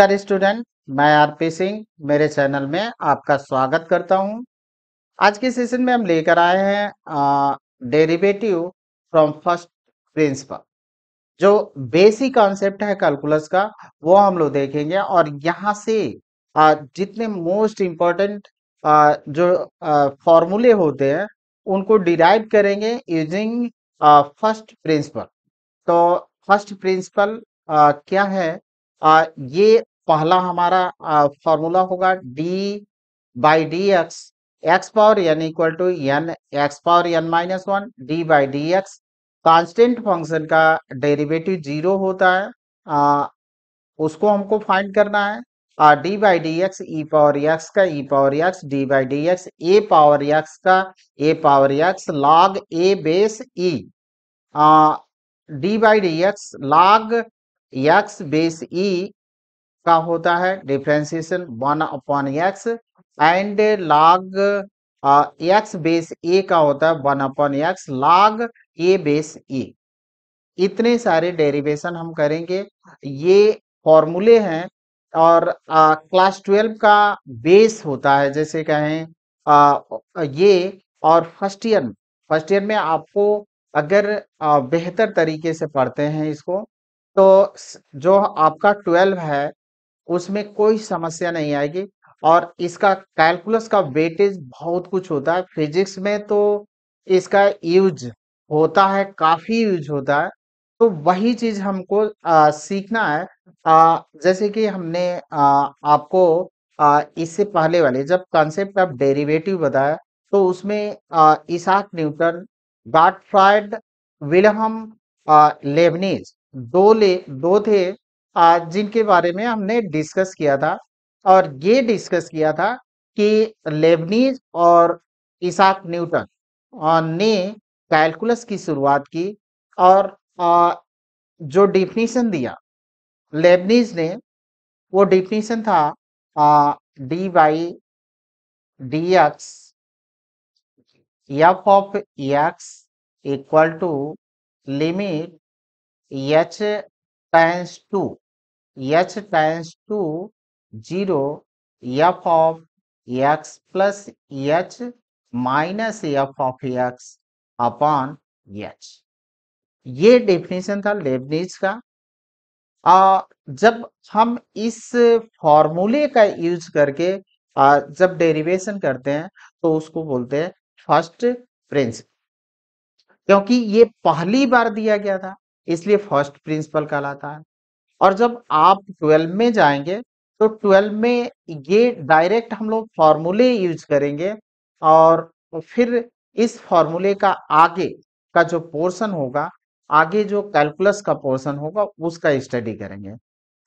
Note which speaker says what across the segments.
Speaker 1: नमस्कार स्टूडेंट मैं आरपी सिंह मेरे चैनल में आपका स्वागत करता हूं। आज के सेशन में हम लेकर आए हैं डेरिवेटिव फ्रॉम फर्स्ट प्रिंसिपल जो बेसिक कॉन्सेप्ट है कैलकुलस का वो हम लोग देखेंगे और यहाँ से आ, जितने मोस्ट इम्पोर्टेंट जो फॉर्मूले होते हैं उनको डिराइव करेंगे यूजिंग फर्स्ट प्रिंसिपल तो फर्स्ट प्रिंसिपल क्या है आ, ये पहला हमारा फॉर्मूला होगा D by D x x power N equal to N x power N minus one D by D X constant function का डेरिवेटिव जीरो होता है आ, उसको हमको फाइंड करना है D by D x E power x का E power X D by D x A power x का ए power x log A base E D by D x log x base E का होता है differentiation one upon X and log x base A का होता है one upon x log A base A इतने सारे derivation हम करेंगे ये फॉर्मूले हैं और आ, क्लास ट्वेल्व का बेस होता है जैसे कहें आ, ये और फर्स्ट ईयर फर्स्ट ईयर में आपको अगर बेहतर तरीके से पढ़ते हैं इसको तो जो आपका ट्वेल्व है उसमें कोई समस्या नहीं आएगी और इसका कैलकुलस का वेटेज बहुत कुछ होता है फिजिक्स में तो इसका यूज होता है काफी यूज होता है तो वही चीज हमको आ, सीखना है आ, जैसे कि हमने आ, आपको आ, इससे पहले वाले जब कॉन्सेप्ट ऑफ डेरिवेटिव बताया तो उसमें Isaac Newton Gottfried Wilhelm Leibniz दो ले दो थे जिनके बारे में हमने डिस्कस किया था और ये डिस्कस किया था कि लेबनीज और इसाक न्यूटन ने कैलकुलस की शुरुआत की और जो डिफिनीशन दिया लेबनीज ने वो डिफिनीशन था D by D x F of x equal to limit H times to h tends to 0 f of x plus h minus F of x upon H ये डेफिनेशन था Leibniz का आ, जब हम इस फॉर्मूले का यूज करके आ, जब डेरिवेशन करते हैं तो उसको बोलते हैं फर्स्ट प्रिंसिपल क्योंकि ये पहली बार दिया गया था इसलिए फर्स्ट प्रिंसिपल कहलाता है और जब आप ट्वेल्व में जाएंगे तो ट्वेल्व में ये डायरेक्ट हम लोग फॉर्मूले यूज करेंगे और फिर इस फॉर्मूले का आगे का जो पोर्शन होगा आगे जो कैलकुलस का पोर्शन होगा उसका स्टडी करेंगे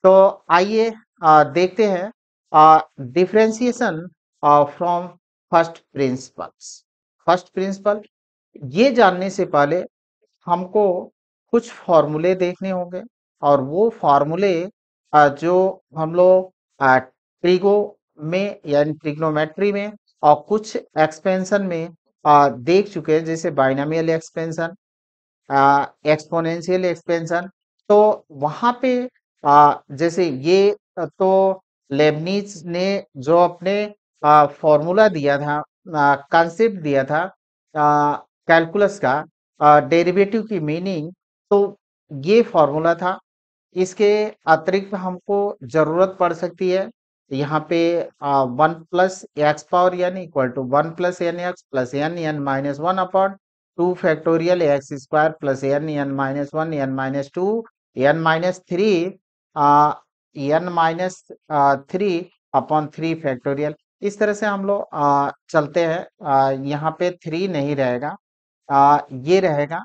Speaker 1: तो आइए देखते हैं differentiation from first principles first principle ये जानने से पहले हमको कुछ फॉर्मूले देखने होंगे और वो फार्मूले जो हम लोग ट्रिगो में यानी ट्रिग्नोमेट्री में और कुछ एक्सपेंशन में देख चुके हैं जैसे बाइनामियल एक्सपेंशन एक्सपोनेंशियल एक्सपेंशन तो वहाँ पे आ, जैसे ये तो लेबनीज ने जो अपने फॉर्मूला दिया था कंसेप्ट दिया था कैलकुलस का डेरिवेटिव की मीनिंग तो ये फॉर्मूला था इसके अतिरिक्त हमको जरूरत पड़ सकती है यहाँ पे one plus x power N equal to one plus N x plus N N minus one upon two factorial x square plus N N minus one N minus two N minus three N minus three upon three factorial इस तरह से हम लोग चलते हैं यहाँ पे three नहीं रहेगा आ, ये रहेगा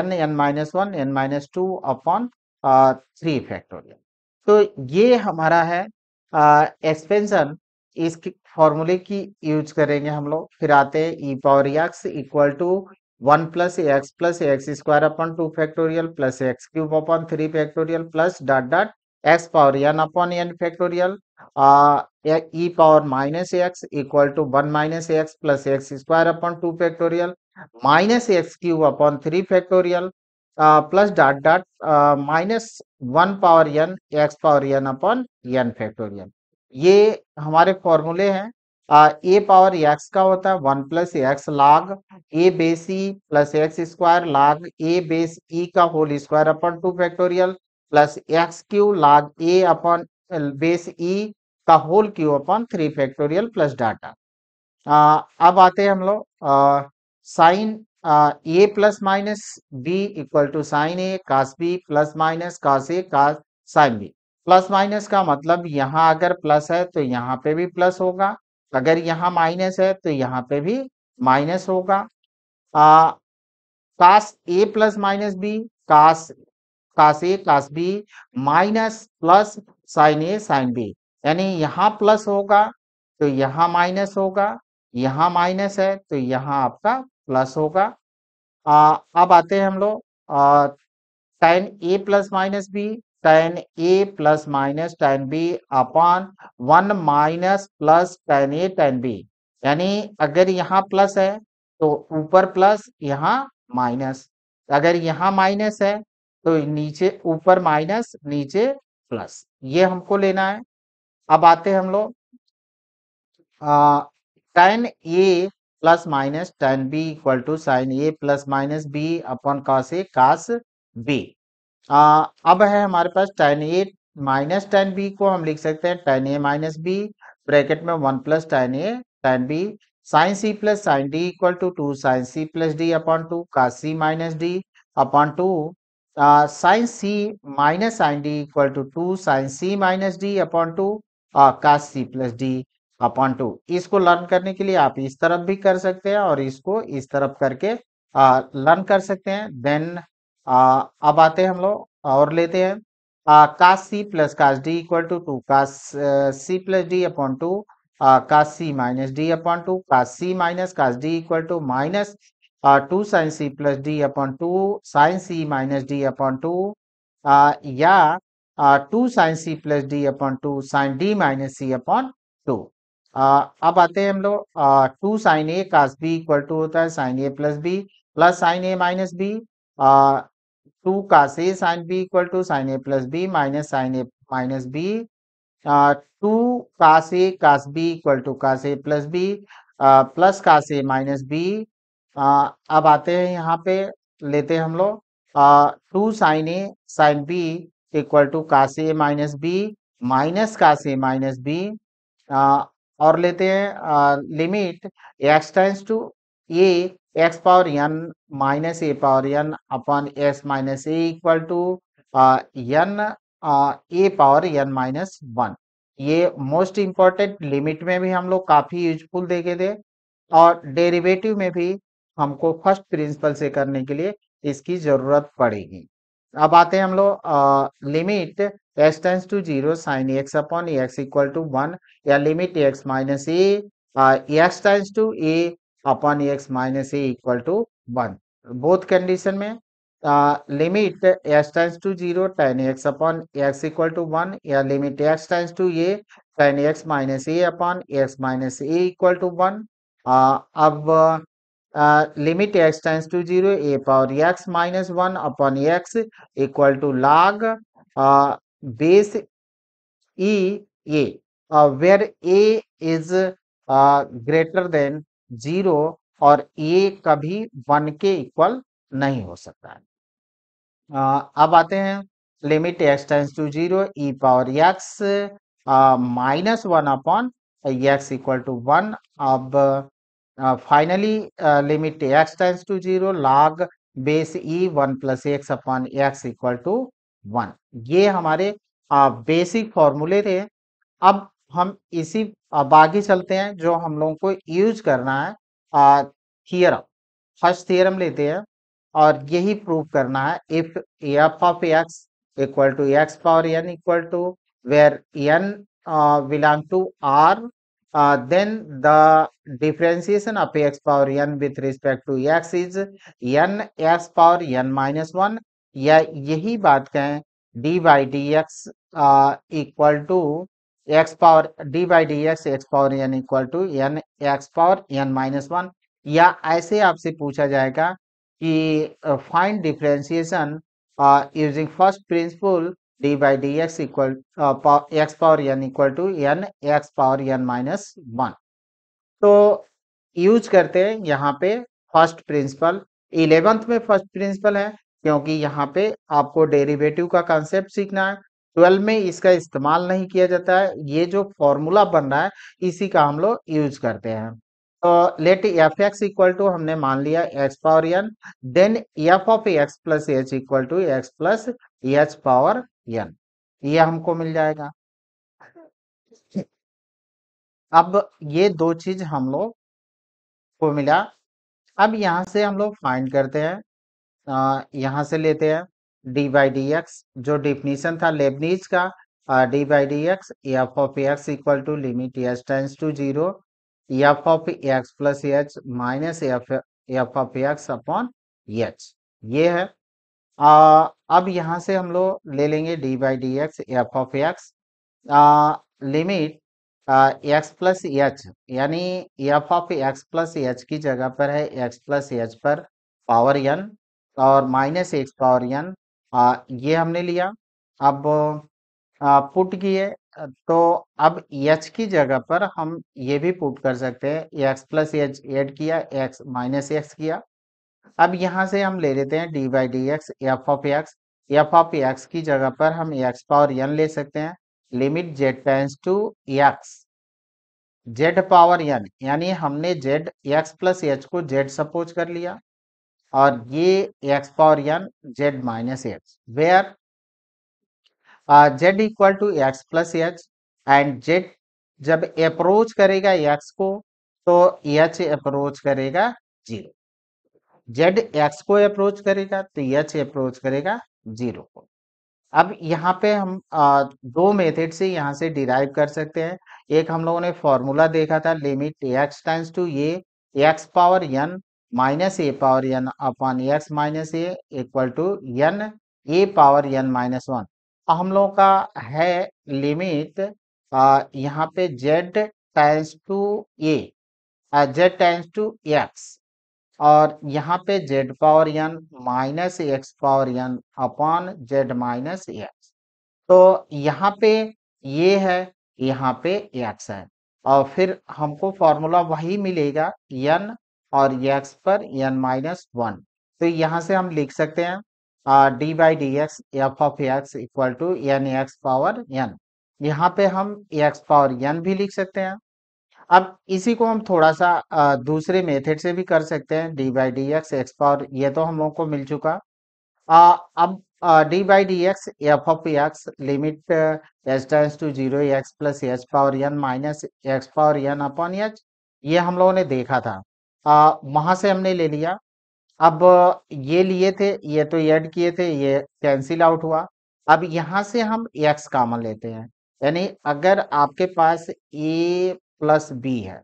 Speaker 1: N N minus one N minus two upon three factorial तो ये हमारा है एक्सपेंशन इस फॉर्मूले की यूज करेंगे हम लोग फिर आते हैं E power x equal to one plus X plus X square upon two factorial plus X cube upon three factorial plus dot dot X power N upon N factorial E power minus X equal to one minus X plus X square upon two factorial minus X cube upon three factorial plus dot dot minus one power N x power N upon N factorial ये हमारे फॉर्मूले हैं ए power x का होता है one plus X log ए base E plus X square log ए base E का whole square upon two factorial plus X cube log A upon base E का whole cube upon three factorial plus data अब आते हैं हम लोग sine uh, A plus minus B equal to sine A cos B plus minus cos A cos sine B plus minus का मतलब यहाँ अगर प्लस है तो यहाँ पे भी प्लस होगा अगर यहाँ माइनस है तो यहाँ पे भी माइनस होगा आ, cos A plus minus B cos cos A cos B minus plus sine A sine B यानी यहाँ प्लस होगा तो यहाँ माइनस होगा यहाँ माइनस है तो यहाँ आपका प्लस होगा आ, अब आते हैं हम लोग sine A plus minus B sine A plus minus tan B upon one minus plus tan A tan B यानी अगर यहाँ प्लस है तो ऊपर प्लस यहाँ माइनस अगर यहाँ माइनस है तो नीचे ऊपर माइनस नीचे प्लस ये हमको लेना है अब आते हैं हम लोग tan A plus minus tan B equal to sine A plus minus B upon cos A cos B अब है हमारे पास tan A minus tan B को हम लिख सकते हैं tan A minus B bracket में one plus tan A tan B sine C plus sine D equal to two sine C plus D upon two cos C minus D upon two sine C minus sine D equal to two sine C minus D upon two cos C plus D upon two इसको learn करने के लिए आप इस तरफ भी कर सकते हैं और इसको इस तरफ करके लर्न कर सकते हैं देन आ, अब आते हैं हम लोग और लेते हैं cos C plus cos D equal to two cos C plus D upon two cos C minus D upon two cos C minus cos D equal to minus two sine C plus D upon two sine C minus D upon two या two sine C plus D upon two sine D minus सी upon two अब आते हैं हम लोग two sine A cos B equal to होता है sine A plus B plus sine A minus B two cos A sine B equal to sine A plus B minus sine A minus B two cos A cos B equal to cos A plus B plus cos A minus B अब आते हैं यहाँ पे लेते हैं हम लोग two sine A sine B equal to cos A minus B minus cos A minus B और लेते हैं limit x times to A X power N minus A power N upon x minus A equal to N A power N minus one ये most important limit में भी हम लोग काफ़ी useful देखे थे और डेरिवेटिव में भी हमको फर्स्ट प्रिंसिपल से करने के लिए इसकी ज़रूरत पड़ेगी अब आते हैं हम लोग limit X tends to zero sine X upon x equal to one या limit X minus A X tends to A upon X minus A equal to one both condition में limit X tends to zero tan X upon x equal to one या limit X tends to A tan X minus A upon X minus A equal to one अब limit X tends to zero a power X minus one upon x equal to log base E A where A is greater than zero और A कभी one के equal नहीं हो सकता है uh, अब आते हैं limit X tends to zero E power X minus one upon x equal to one अब finally limit X tends to zero log base E one plus x upon x equal to one ये हमारे आ, basic फॉर्मूले थे अब हम इसी बाकी चलते हैं जो हम लोगों को यूज करना है थियरम फर्स्ट थियरम लेते हैं और यही प्रूव करना है if F of x equal to x power N equal to where N belong to R then the the of X power N n respect to x is N x power N minus one या यही बात कहें D by D X equal to x power D by D x x power N equal to N x power N minus one या ऐसे आपसे पूछा जाएगा कि find differentiation using first principle D by D X equal X power N equal to N x power N minus one तो use करते हैं यहाँ पे फर्स्ट प्रिंसिपल इलेवेंथ में फर्स्ट प्रिंसिपल है क्योंकि यहाँ पे आपको डेरिवेटिव का कंसेप्ट सीखना है ट्वेल्व में इसका इस्तेमाल नहीं किया जाता है ये जो फॉर्मूला बन रहा है इसी का हम लोग यूज करते हैं तो let F x equal to हमने मान लिया X power N then F of x plus H equal to X plus H power N ये हमको मिल जाएगा अब ये दो चीज हम लोग को मिला अब यहां से हम लोग फाइंड करते हैं यहाँ से लेते हैं डी बाई डी एक्स जो डिफिनीशन था लेबनीज का D by D x F of x equal to limit H tends to zero F of x plus H minus F F of x upon H ये है आ, अब यहाँ से हम लोग ले लेंगे D by D x F of x limit X plus H यानी F of x plus H की जगह पर है एक्स प्लस एच पर पावर एन और माइनस एक्स पावर एन ये हमने लिया अब पुट किए तो अब एच की जगह पर हम ये भी पुट कर सकते हैं एक्स प्लस एच एड किया एक्स माइनस एक्स किया अब यहाँ से हम ले लेते हैं D by D x F of x F of x की जगह पर हम एक्स पावर एन ले सकते हैं limit z tends to x z power n यानी हमने जेड एक्स प्लस एच को जेड सपोज कर लिया और ये x power n z minus x where uh, z equal to x x plus h and जब अप्रोच करेगा x को तो h अप्रोच करेगा जीरो जेड x को अप्रोच करेगा तो h अप्रोच करेगा जीरो को अब यहाँ पे हम आ, uh, दो मेथड से यहाँ से डिराइव कर सकते हैं एक हम लोगों ने फॉर्मूला देखा था लिमिट एक्स टाइम्स टू ये x power N minus A power N upon x minus A equal to N A power N minus one हम लोगों का है लिमिट यहाँ पे z times to a z times to x और यहाँ पे z power N minus x power N upon z minus x तो यहाँ पे ये है यहाँ पे एक्स है और फिर हमको फॉर्मूला वही मिलेगा एन और एक्स पर एन माइनस वन तो यहाँ से हम लिख सकते हैं D by D x F of x equal to N x power n यहाँ पे हम एक्स पावर एन भी लिख सकते हैं अब इसी को हम थोड़ा सा आ, दूसरे मेथड से भी कर सकते हैं D by D x x power ये तो हम लोग को मिल चुका आ, अब d by D x F of x limit H times to zero x plus H power N minus x power N upon H ये हम लोगों ने देखा था आ, वहां से हमने ले लिया अब ये लिए थे ये तो ऐड किए थे ये कैंसिल आउट हुआ अब यहां से हम एक्स कामन लेते हैं यानी अगर आपके पास ए प्लस बी है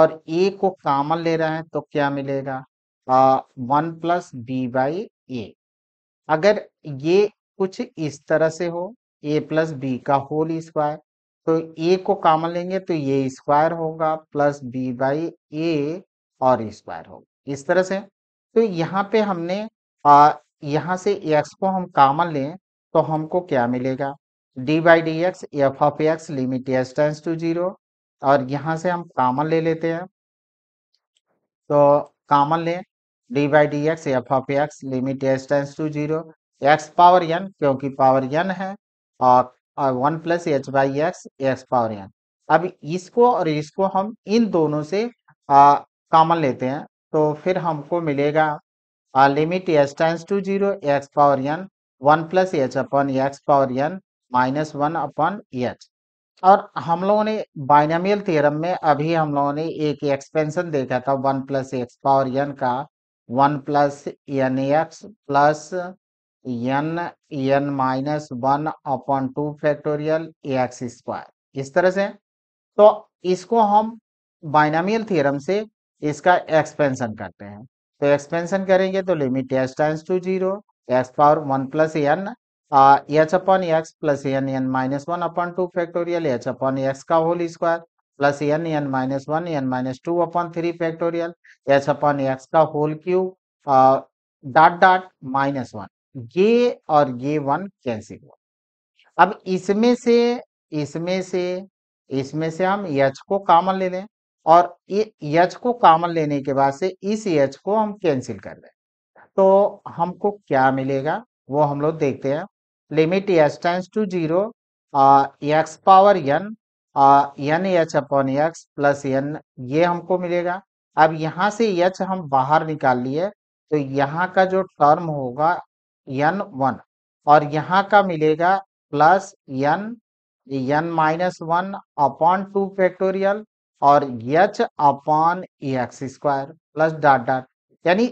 Speaker 1: और ए को कामन ले रहे हैं तो क्या मिलेगा one plus b by a अगर ये कुछ इस तरह से हो ए प्लस बी का होल स्क्वायर तो ए को कामन लेंगे तो ये स्क्वायर होगा प्लस बी बाई ए और स्क्वायर होगा इस तरह से तो यहाँ पे हमने आ, यहां से एक्स को हम कामन लें तो हमको क्या मिलेगा d by D x F of x limit s tends to zero और यहां से हम कामन ले लेते हैं तो कामन लें d by D x F of x limit s tends to zero x power n क्योंकि पावर एन है और one plus h by x x power n अब इसको और इसको हम इन दोनों से आ, कॉमन लेते हैं तो फिर हमको मिलेगा limit s times to zero x power n one plus h upon x power N minus one upon h और हम लोगों ने बाइनामियल थ्योरम में अभी हम लोगों ने एक एक्सपेंशन देखा था one plus x power n का one plus N x plus N N minus one upon two factorial x square इस तरह से तो इसको हम बाइनामियल थ्योरम से इसका एक्सपेंशन करते हैं तो एक्सपेंशन करेंगे तो limit s times to zero x power one plus n h upon x plus N N minus one upon two factorial h upon x का whole square plus N N minus one N minus two upon three factorial h upon x का whole cube dot dot minus one ये और ये one cancel हुआ अब इसमें से इसमें से इसमें से हम एच को कॉमन ले लें और यच को कॉमन लेने के बाद से इस यच को हम कैंसिल कर रहे तो हमको क्या मिलेगा वो हम लोग देखते हैं limit H times to zero x power n n h upon x plus n ये हमको मिलेगा अब यहाँ से एच हम बाहर निकाल लिए तो यहाँ का जो टर्म होगा एन वन और यहाँ का मिलेगा plus N N minus one upon two factorial और h upon x square plus dot dot यानी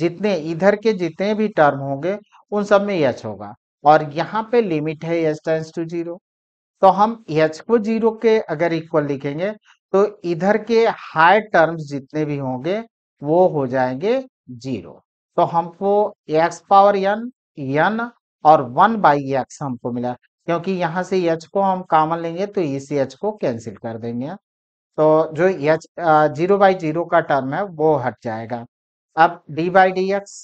Speaker 1: जितने इधर के जितने भी टर्म होंगे उन सब में यच होगा और यहाँ पे लिमिट है यच टेंस टू जीरो तो हम यच को जीरो के अगर इक्वल लिखेंगे तो इधर के हाई टर्म्स जितने भी होंगे वो हो जाएंगे जीरो तो हमको एक्स पावर यन यन और वन बाई एक्स हमको मिला क्योंकि यहां से यच को हम कामन लेंगे तो इस यच को कैंसिल कर देंगे तो जो एच जीरो बाई जीरो का टर्म है वो हट जाएगा अब डी बाई डी एक्स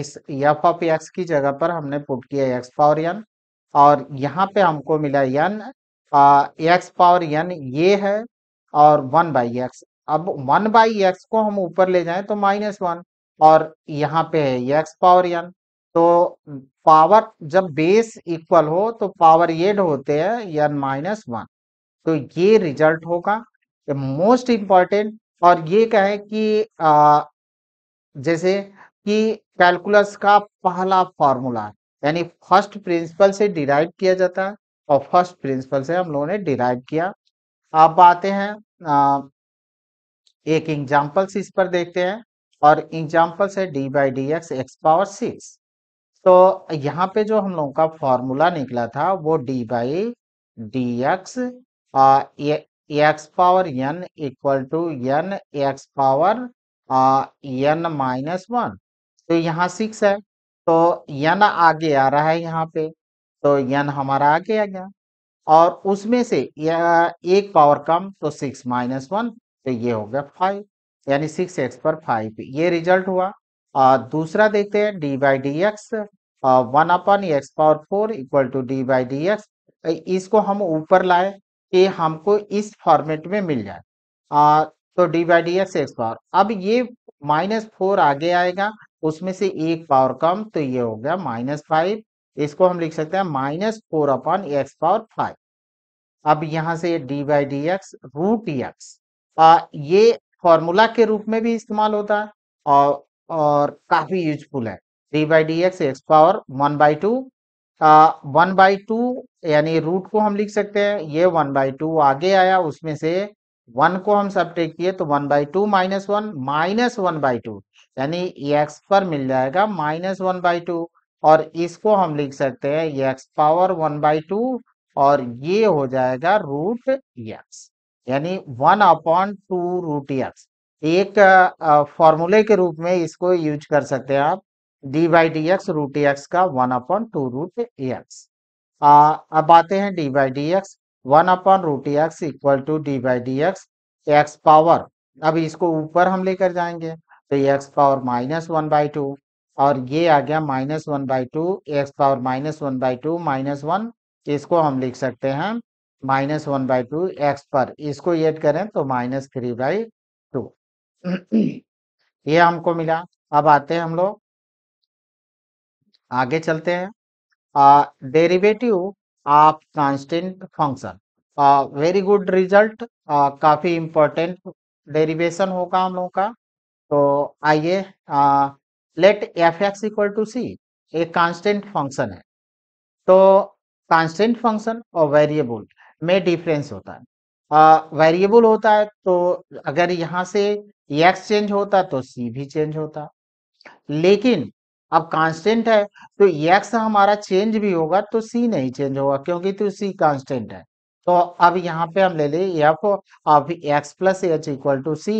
Speaker 1: इस एफ ऑफ एक्स की जगह पर हमने पुट किया एक्स पावर एन और यहाँ पे हमको मिला एन एक्स पावर एन ये है और वन बाई एक्स अब वन बाई एक्स को हम ऊपर ले जाएं तो माइनस वन और यहाँ पे है एक्स पावर एन तो पावर जब बेस इक्वल हो तो पावर एड होते हैं एन माइनस वन तो ये रिजल्ट होगा मोस्ट इम्पॉर्टेंट और ये कहे कि आ, जैसे कि कैलकुलस का पहला फॉर्मूला यानी फर्स्ट प्रिंसिपल से डिराइव किया जाता है और फर्स्ट प्रिंसिपल से हम लोगों ने डिराइव किया अब आते हैं आ, एक एग्जाम्पल्स इस पर देखते हैं और एग्जाम्पल्स है D by D x x power six तो यहाँ पे जो हम लोगों का फॉर्मूला निकला था वो d by D x x power N equal to N x power N minus one तो यहाँ सिक्स है तो एन आगे आ रहा है यहाँ पे तो एन हमारा आगे आ गया और उसमें से एक पावर कम तो सिक्स माइनस वन तो ये हो गया फाइव यानी सिक्स एक्स पर फाइव ये रिजल्ट हुआ आ, uh, दूसरा देखते हैं D by D x one upon x power four equal to d by D x इसको हम ऊपर लाए कि हमको इस फॉर्मेट में मिल जाए आ, तो d by D x x power अब ये माइनस फोर आगे आएगा उसमें से एक पावर कम तो ये हो गया माइनस फाइव इसको हम लिख सकते हैं minus four upon x power five अब यहां से d by D x root x ये फॉर्मूला के रूप में भी इस्तेमाल होता है और और काफी यूजफुल है D by D x x power one by two one by two यानी रूट को हम लिख सकते हैं ये वन बाई टू आगे आया उसमें से वन को हम सब टेक किए तो one by two minus one minus one by two यानी एक्स पर मिल जाएगा माइनस वन बाई टू और इसको हम लिख सकते हैं x power one by two और ये हो जाएगा रूट एक्स यानी one upon two root x एक फॉर्मूले के रूप में इसको यूज कर सकते हैं आप d by D x root x का one upon two root x अब आते हैं D by D x one upon root x equal to d by D x x power अब इसको ऊपर हम लेकर जाएंगे तो x power minus one by two और ये आ गया minus one by two x power minus one by two minus one इसको हम लिख सकते हैं minus one by two x पर इसको एड करें तो माइनस थ्री बाई टू ये हमको मिला अब आते हैं हम लोग आगे चलते हैं derivative of constant function very good result काफ़ी इंपॉर्टेंट डेरिवेशन होगा हम लोगों का तो आइए let F x equal to c एक कांस्टेंट फंक्शन है तो कांस्टेंट फंक्शन और वेरिएबल में डिफरेंस होता है वेरिएबल uh, होता है तो अगर यहाँ से एक्स चेंज होता तो सी भी चेंज होता लेकिन अब कांस्टेंट है तो एक्स हमारा चेंज भी होगा तो सी नहीं चेंज होगा क्योंकि तो सी कांस्टेंट है तो अब यहाँ पे हम ले ले f of x plus H equal to c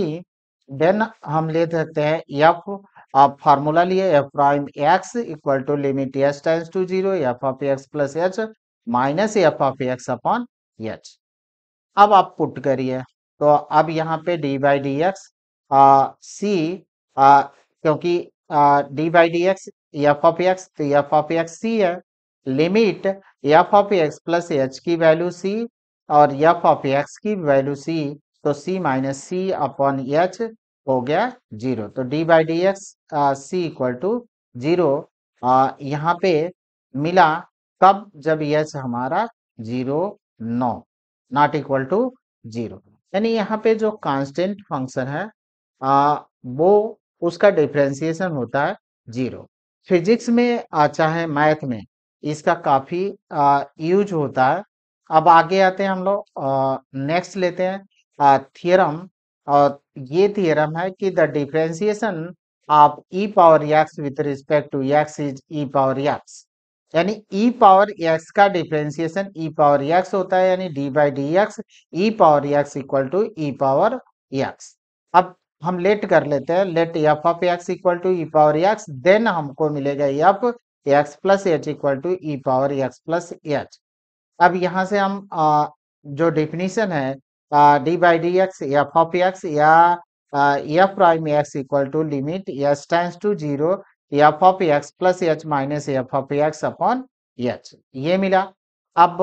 Speaker 1: then हम ले सकते हैं एफ आप फार्मूला लिए f prime x equal to limit H times to zero F of x plus H minus F of x upon h अब आप put करिए तो अब यहाँ पे d by D x c क्योंकि d by D x F of x तो f of x c है limit F of x plus H की वैल्यू सी और एफ ऑफ एक्स की वैल्यू सी तो सी माइनस सी upon h हो गया zero तो d by D x c equal to zero यहाँ पे मिला कब जब एच हमारा जीरो नौ नॉट इक्वल टू जीरो यानी यहाँ पे जो कांस्टेंट फंक्शन है आ, वो उसका डिफ्रेंसिएशन होता है जीरो फिजिक्स में चाहे मैथ में इसका काफ़ी यूज होता है अब आगे आते हैं हम लोग नेक्स्ट लेते हैं थियरम और ये थियरम है कि the differentiation of e power x with respect to x is e power x यानी ई पावर एक्स का डिफ्रेंसिएशन ई पावर एक्स होता है यानी d by D x E power x equal to e power x अब हम let कर लेते हैं let f of x equal to e power x then हमको मिलेगा f x plus H equal to e power x plus H अब यहाँ से हम आ, जो डिफिनीशन है D by D x F of x या f prime x equal to limit s tends to zero F of x plus H minus F of x upon H ये मिला अब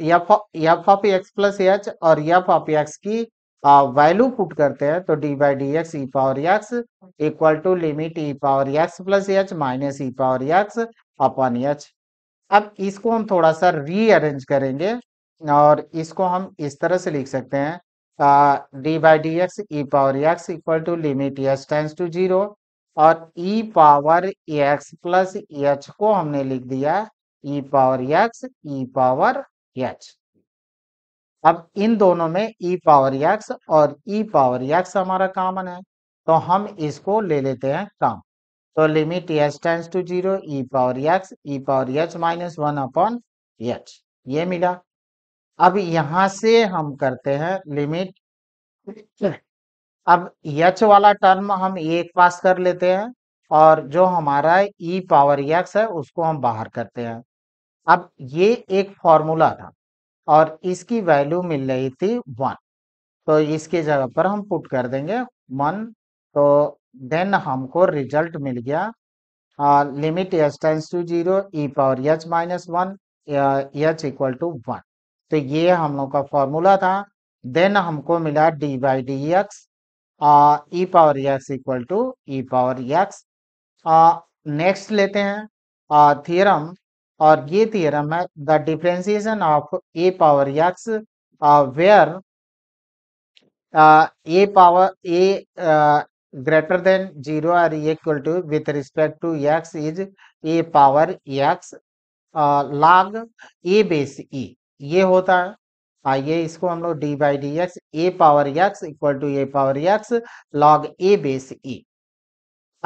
Speaker 1: f F of x plus h और f of x की value put करते हैं तो d by D x E power x equal to limit e power x plus H minus e power x upon h अब इसको हम थोड़ा सा रीअरेंज करेंगे और इसको हम इस तरह से लिख सकते हैं D by D x E power x equal to limit H tends to zero और e power x plus h को हमने लिख दिया ई पावर एक्स ई पावर एच अब इन दोनों में ई पावर एक्स और ई पावर एक्स हमारा कॉमन है तो हम इसको ले लेते हैं काम तो limit H tends to zero E power x E power h minus one upon H ये मिला अब यहां से हम करते हैं लिमिट अब एच वाला टर्म हम एक पास कर लेते हैं और जो हमारा ई पावर एक्स है उसको हम बाहर करते हैं अब ये एक फॉर्मूला था और इसकी वैल्यू मिल रही थी वन तो इसके जगह पर हम पुट कर देंगे वन तो देन हमको रिजल्ट मिल गया limit H tends to zero E power h minus one h equal to one तो ये हम लोग का फॉर्मूला था देन हमको मिला d by D x E power x equal to e power x next लेते हैं थ्योरम और ये थियरम है the differentiation of a power x where a power a greater than zero are equal to with respect to x is a power x log A base e ये होता है आइए इसको हम लोग d by D x A power x equal to a power x log A base e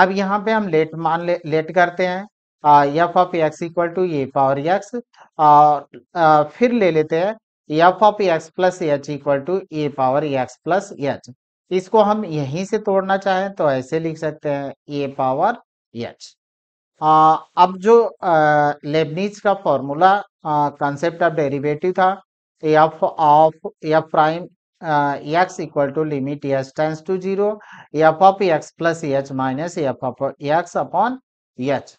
Speaker 1: अब यहाँ पे हम लेट मान ले, लेट करते हैं f of x equal to a power x और आ, फिर ले लेते हैं f of x plus H equal to a power x plus h इसको हम यहीं से तोड़ना चाहें तो ऐसे लिख सकते हैं ए पावर एच अब जो लेबनीज uh, का फॉर्मूला कंसेप्ट ऑफ डेरिवेटिव था f of f prime x equal to limit H tends to zero F of x plus H minus F of x upon h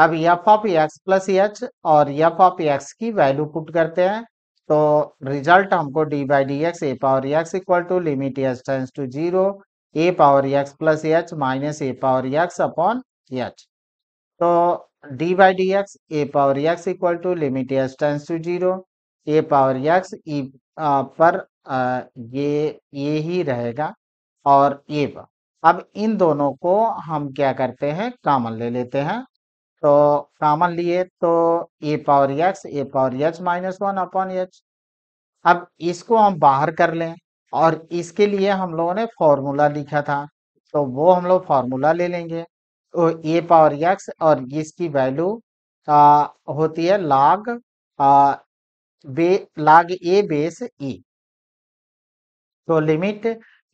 Speaker 1: अब f of x plus h और f of x की value put करते हैं तो result हमको d by D x A power x equal to limit H tends to zero a power x plus H minus A power x upon h तो d by D x A power x equal to limit H tends to zero a power x e पर आ, ये ये ही रहेगा और ए पर अब इन दोनों को हम क्या करते हैं कॉमन ले लेते हैं तो फ्रामन लिए तो a power x A power h minus one upon h अब इसको हम बाहर कर लें और इसके लिए हम लोगों ने फॉर्मूला लिखा था तो वो हम लोग फार्मूला ले लेंगे तो ए पावर एक्स और इसकी वैल्यू आ, होती है लाग आ, बे, लाग ए बेस ई तो limit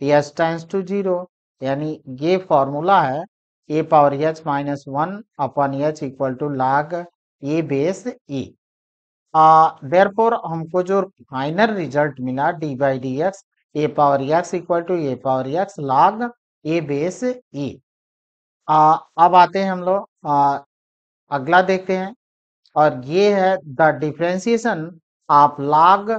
Speaker 1: s times to zero यानी ये फॉर्मूला है a power h minus one upon h equal to log A base a therefore हमको जो फाइनल रिजल्ट मिला d by D x A power x equal to a power x log A base ए अब आते हैं हम लोग uh, अगला देखते हैं और ये है the differentiation of log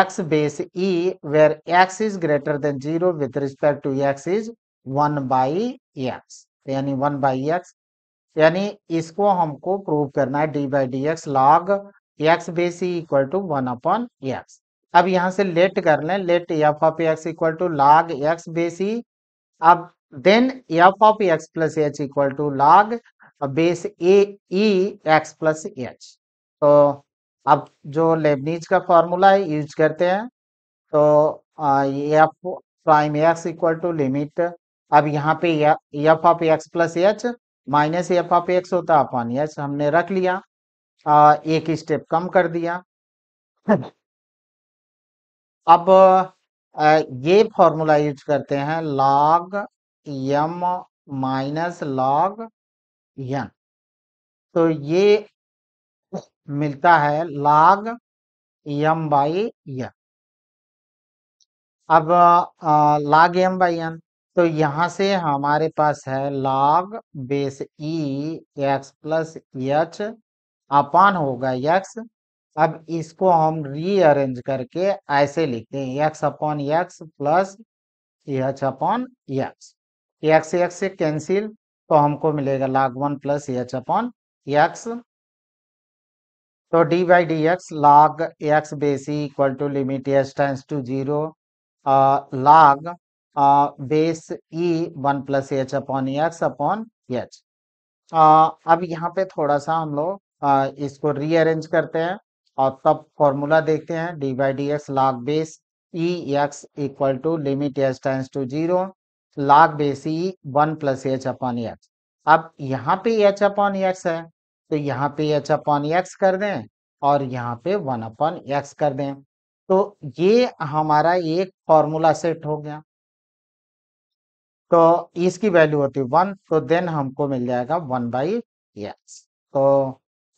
Speaker 1: x base e where x is greater than zero with respect to x is one by x यानी वन बाई एक्स यानी इसको हमको प्रूव करना है D by D x log x base equal to one upon x अब यहाँ से let कर लें let f of x equal to log x base e अब then F of x plus H equal to log base a x plus h तो अब जो Lebanese का फॉर्मूला है यूज करते हैं तो f prime x equal to limit अब यहाँ पे f of x plus H minus F of x होता अपन एच हमने रख लिया आ, एक स्टेप कम कर दिया अब आ, ये फॉर्मूला यूज करते हैं log m minus log n तो ये मिलता है लॉग यम बाई यन अब लॉग एम बाई एन तो यहां से हमारे पास है log base e x plus h upon होगा एक्स अब इसको हम रीअरेंज करके ऐसे लिखते हैं x upon x plus h upon x x x से कैंसिल तो हमको मिलेगा log one plus h upon x तो d by D x log x base e equal to limit H times to zero log base e E one plus h upon x upon h अब यहाँ पे थोड़ा सा हम लोग इसको rearrange करते हैं और तब फॉर्मूला देखते हैं D by D x log base e x equal to limit H times to zero log base E one plus h upon x अब यहाँ पे एच अपॉन एक्स है तो यहाँ पे एच अपॉन एक्स कर दें और यहाँ पे वन अपॉन एक्स कर दें तो ये हमारा एक फॉर्मूला सेट हो गया तो इसकी वैल्यू होती है वन तो देन हमको मिल जाएगा वन बाई एक्स तो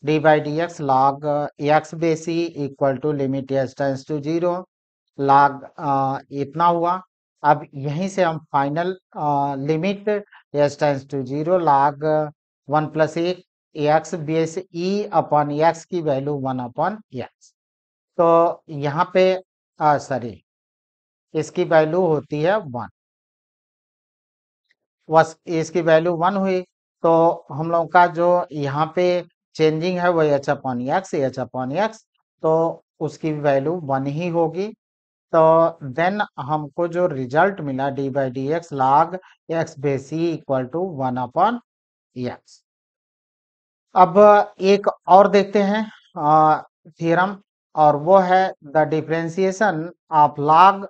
Speaker 1: d by D x log x base e equal to limit s tends to zero log इतना हुआ अब यहीं से हम final limit s tends to zero log one plus एक x base e upon x की value one upon x तो यहाँ पे सॉरी uh, इसकी वैल्यू होती है वन वस इसकी वैल्यू वन हुई तो हम लोग का जो यहाँ पे चेंजिंग है वही h upon x h upon x तो उसकी वैल्यू वन ही होगी तो देन हमको जो रिजल्ट मिला d by D x log x base e equal to one upon x अब एक और देखते हैं थ्योरम और वो है the differentiation of log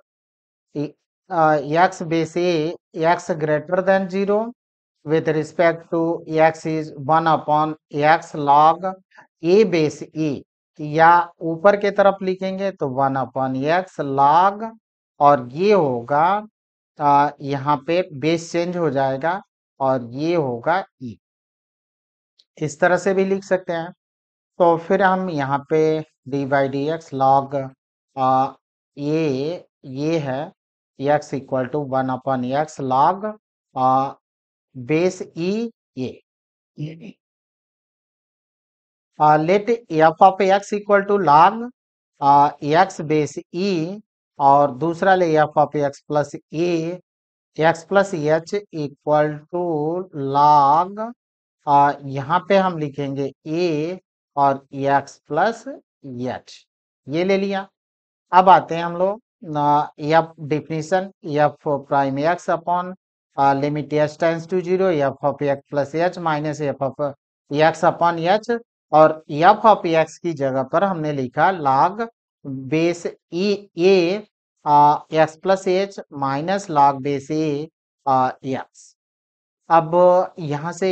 Speaker 1: uh, x base a x greater than 0 with respect to x is 1 upon x log a base a या ऊपर के तरफ लिखेंगे तो वन अपॉन एक्स लॉग और ये होगा uh, यहाँ पे बेस चेंज हो जाएगा और ये होगा ई e. इस तरह से भी लिख सकते हैं तो फिर हम यहाँ पे d by D x log a ये है x equal to one upon x log base E a let f of x equal to log x base e और दूसरा ले f of x plus a x plus H equal to log यहाँ पे हम लिखेंगे ए और x plus H ये ले लिया अब आते हैं हम लोग f definition f prime x upon uh, limit h tends to 0 f of x plus h minus f of uh, x upon h और f of x की जगह पर हमने लिखा log base a x plus H minus log base a x अब यहाँ से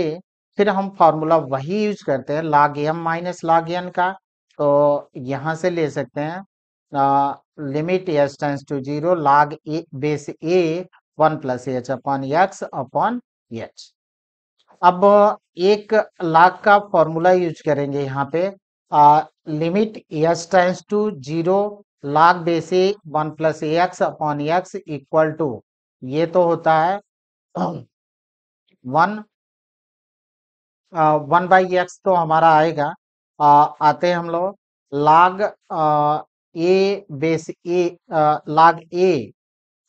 Speaker 1: फिर हम फॉर्मूला वही यूज करते हैं log m minus log n का तो यहाँ से ले सकते हैं uh, limit s times to zero log A base a one plus h upon x upon h अब एक लॉग का फॉर्मूला यूज करेंगे यहाँ पे आ, limit s times to zero log base a one plus x upon x equal to ये तो होता है वन वन बाई एक्स तो हमारा आएगा आ, आते हैं हम लोग लाग ए base a log log a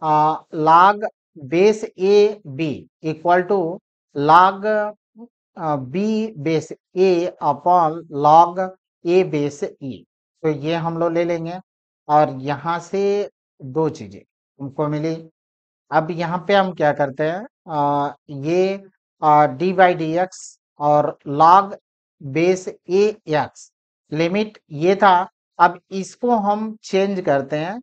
Speaker 1: log log base a b equal to log b base a upon log A base e तो ये हम लोग ले लेंगे और यहाँ से दो चीजें तुमको मिली अब यहाँ पे हम क्या करते हैं आ, ये डी बाई डी एक्स और log base a x limit ये था अब इसको हम चेंज करते हैं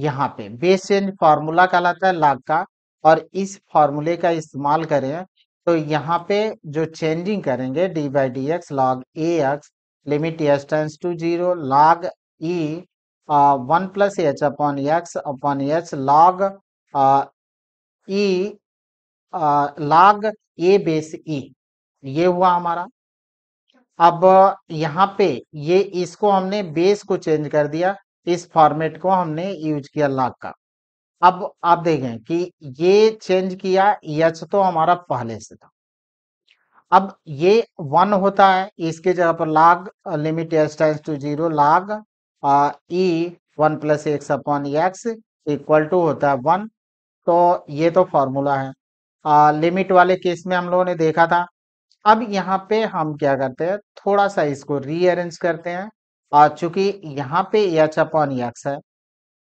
Speaker 1: यहाँ पे बेस चेंज फॉर्मूला कहलाता है लाग का और इस फॉर्मूले का इस्तेमाल करें तो यहाँ पे जो चेंजिंग करेंगे d by D x log a x limit s tends to zero log e one plus h upon x upon h log e log A base e ये हुआ हमारा अब यहाँ पे ये इसको हमने बेस को चेंज कर दिया इस फॉर्मेट को हमने यूज किया लाख का अब आप देखें कि ये चेंज किया यच तो हमारा पहले से था अब ये वन होता है इसके जगह पर log limit H times to zero log e one plus x upon x equal to होता है वन तो ये तो फॉर्मूला है लिमिट uh, वाले केस में हम लोगों ने देखा था अब यहाँ पे हम क्या करते हैं थोड़ा सा इसको रीअरेंज करते हैं और चूंकि यहाँ पे एच अपॉन एक्स है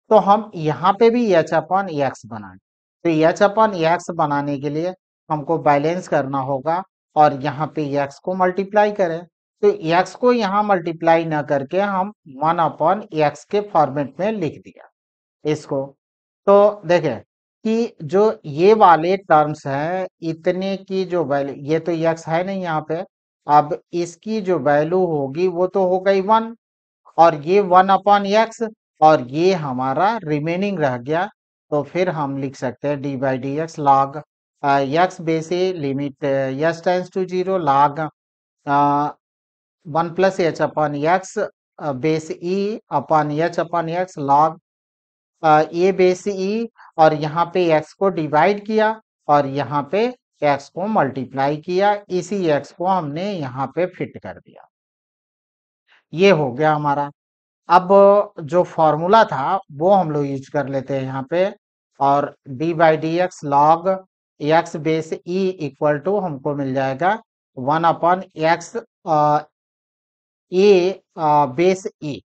Speaker 1: तो हम यहाँ पे भी एच अपॉन एक्स बनाए तो एच अपॉन एक्स बनाने के लिए हमको बैलेंस करना होगा और यहाँ पे एक्स को मल्टीप्लाई करें तो एक्स को यहाँ मल्टीप्लाई ना करके हम वन अपॉन एक्स के फॉर्मेट में लिख दिया इसको तो देखें कि जो ये वाले टर्म्स हैं इतने की जो वैल्यू ये तो यक्स है नहीं यहाँ पे अब इसकी जो वैल्यू होगी वो तो हो गई वन और ये वन अपॉन यक्स और ये हमारा रिमेनिंग रह गया तो फिर हम लिख सकते हैं D by D x log x base e limit s tends to zero log one plus h upon x base e upon h upon x log A base e और यहाँ पे एक्स को डिवाइड किया और यहाँ पे एक्स को multiply किया इसी एक्स को हमने यहाँ पे फिट कर दिया ये हो गया हमारा अब जो फॉर्मूला था वो हम लोग यूज कर लेते हैं यहाँ पे और d by D x log x base e equal to हमको मिल जाएगा one upon x a base e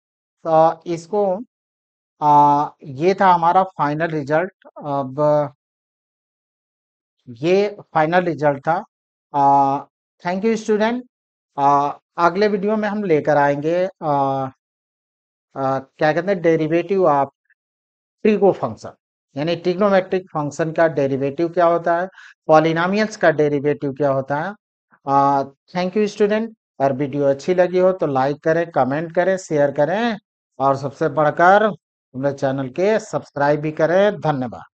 Speaker 1: तो इसको आ, ये था हमारा फाइनल रिजल्ट अब ये फाइनल रिजल्ट था थैंक यू स्टूडेंट अगले वीडियो में हम लेकर आएंगे आ, आ, क्या कहते हैं डेरिवेटिव ऑफ ट्रिगो फंक्शन यानी ट्रिग्नोमेट्रिक फंक्शन का डेरिवेटिव क्या होता है पॉलिनामियल्स का डेरिवेटिव क्या होता है थैंक यू स्टूडेंट और वीडियो अच्छी लगी हो तो लाइक करें कमेंट करें शेयर करें और सबसे बढ़कर हमारे चैनल के सब्सक्राइब भी करें धन्यवाद